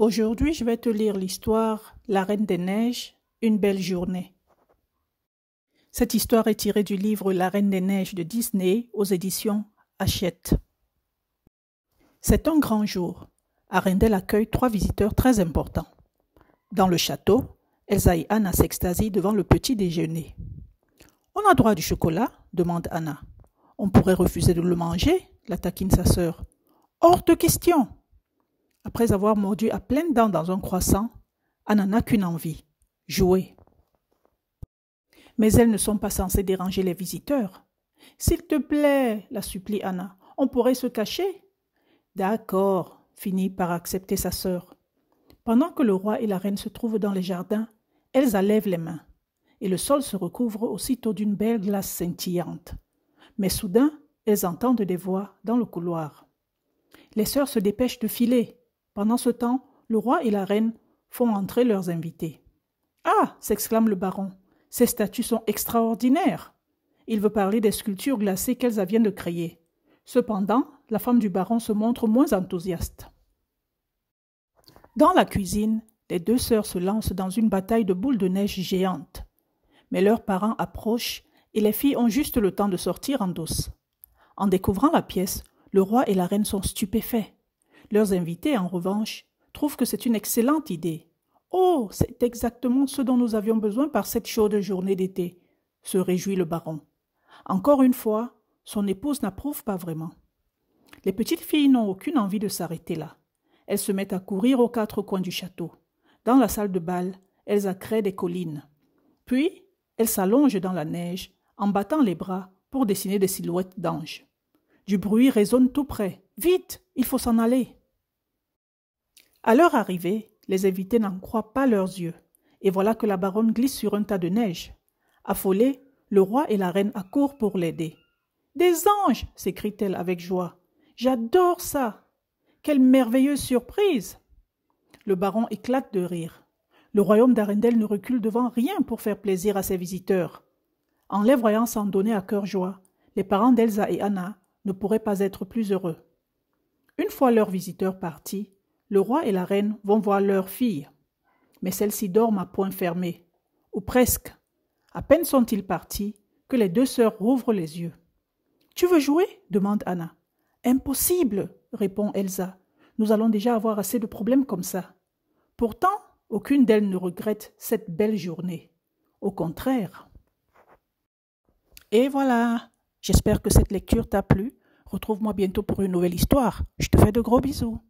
Aujourd'hui, je vais te lire l'histoire La Reine des Neiges, une belle journée. Cette histoire est tirée du livre La Reine des Neiges de Disney aux éditions Hachette. C'est un grand jour. Arendelle accueille trois visiteurs très importants. Dans le château, Elsa et Anna s'extasient devant le petit déjeuner. On a droit du chocolat demande Anna. On pourrait refuser de le manger, la taquine sa sœur. Hors de question après avoir mordu à pleines dents dans un croissant, Anna n'a qu'une envie, jouer. Mais elles ne sont pas censées déranger les visiteurs. S'il te plaît, la supplie Anna, on pourrait se cacher. D'accord, finit par accepter sa sœur. Pendant que le roi et la reine se trouvent dans les jardins, elles allèvent les mains, et le sol se recouvre aussitôt d'une belle glace scintillante. Mais soudain, elles entendent des voix dans le couloir. Les sœurs se dépêchent de filer, pendant ce temps, le roi et la reine font entrer leurs invités. Ah s'exclame le baron, ces statues sont extraordinaires. Il veut parler des sculptures glacées qu'elles viennent de créer. Cependant, la femme du baron se montre moins enthousiaste. Dans la cuisine, les deux sœurs se lancent dans une bataille de boules de neige géantes. Mais leurs parents approchent et les filles ont juste le temps de sortir en douce. En découvrant la pièce, le roi et la reine sont stupéfaits. Leurs invités, en revanche, trouvent que c'est une excellente idée. Oh, c'est exactement ce dont nous avions besoin par cette chaude journée d'été, se réjouit le baron. Encore une fois, son épouse n'approuve pas vraiment. Les petites filles n'ont aucune envie de s'arrêter là. Elles se mettent à courir aux quatre coins du château. Dans la salle de bal, elles accrèent des collines. Puis, elles s'allongent dans la neige, en battant les bras pour dessiner des silhouettes d'anges. Du bruit résonne tout près. Vite, il faut s'en aller. À leur arrivée, les invités n'en croient pas leurs yeux, et voilà que la baronne glisse sur un tas de neige. Affolés, le roi et la reine accourent pour l'aider. Des anges s'écrie-t-elle avec joie. J'adore ça Quelle merveilleuse surprise Le baron éclate de rire. Le royaume d'Arendel ne recule devant rien pour faire plaisir à ses visiteurs. En les voyant s'en donner à cœur joie, les parents d'Elsa et Anna ne pourraient pas être plus heureux. Une fois leurs visiteurs partis, le roi et la reine vont voir leur fille, mais celle-ci dort à point fermé, ou presque. À peine sont-ils partis que les deux sœurs rouvrent les yeux. Tu veux jouer demande Anna. Impossible répond Elsa. Nous allons déjà avoir assez de problèmes comme ça. Pourtant, aucune d'elles ne regrette cette belle journée. Au contraire. Et voilà. J'espère que cette lecture t'a plu. Retrouve-moi bientôt pour une nouvelle histoire. Je te fais de gros bisous.